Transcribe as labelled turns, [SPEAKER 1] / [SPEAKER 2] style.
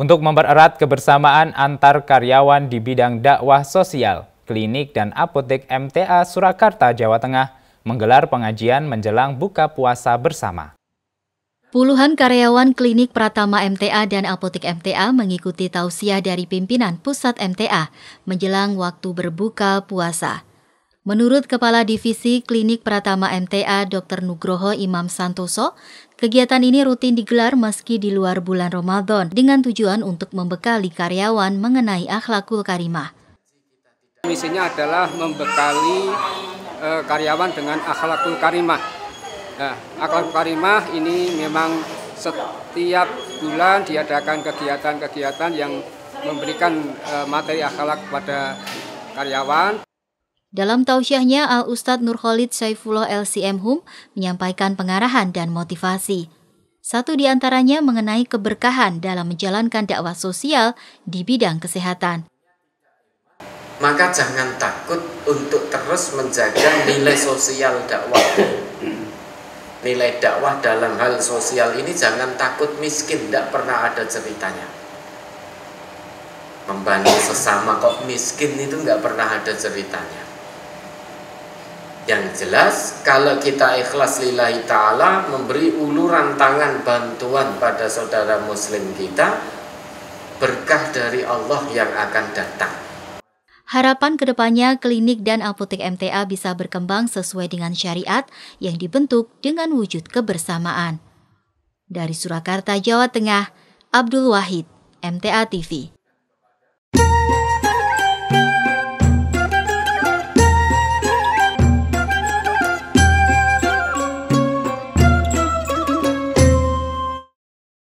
[SPEAKER 1] Untuk mempererat kebersamaan antar karyawan di bidang dakwah sosial, klinik dan apotek MTA Surakarta, Jawa Tengah menggelar pengajian menjelang buka puasa bersama.
[SPEAKER 2] Puluhan karyawan klinik Pratama MTA dan apotek MTA mengikuti tausiah dari pimpinan pusat MTA menjelang waktu berbuka puasa. Menurut Kepala Divisi Klinik Pratama MTA Dr. Nugroho Imam Santoso, kegiatan ini rutin digelar meski di luar bulan Ramadan dengan tujuan untuk membekali karyawan mengenai akhlakul karimah.
[SPEAKER 3] Misinya adalah membekali eh, karyawan dengan akhlakul karimah Nah, akhlakul karimah ini memang setiap bulan diadakan kegiatan-kegiatan yang memberikan e, materi akhlak kepada karyawan.
[SPEAKER 2] Dalam tausiahnya, Al Ustadz Nur Khalid Saifullah LCM Hum menyampaikan pengarahan dan motivasi. Satu di antaranya mengenai keberkahan dalam menjalankan dakwah sosial di bidang kesehatan.
[SPEAKER 4] Maka jangan takut untuk terus menjaga nilai sosial dakwah nilai dakwah dalam hal sosial ini jangan takut miskin, tidak pernah ada ceritanya. Membantu sesama kok miskin itu nggak pernah ada ceritanya. Yang jelas kalau kita ikhlas lillahi ta'ala Memberi uluran tangan bantuan pada saudara muslim kita Berkah dari Allah yang akan datang
[SPEAKER 2] Harapan kedepannya klinik dan apotek MTA bisa berkembang sesuai dengan syariat yang dibentuk dengan wujud kebersamaan. Dari Surakarta, Jawa Tengah, Abdul Wahid, MTA TV.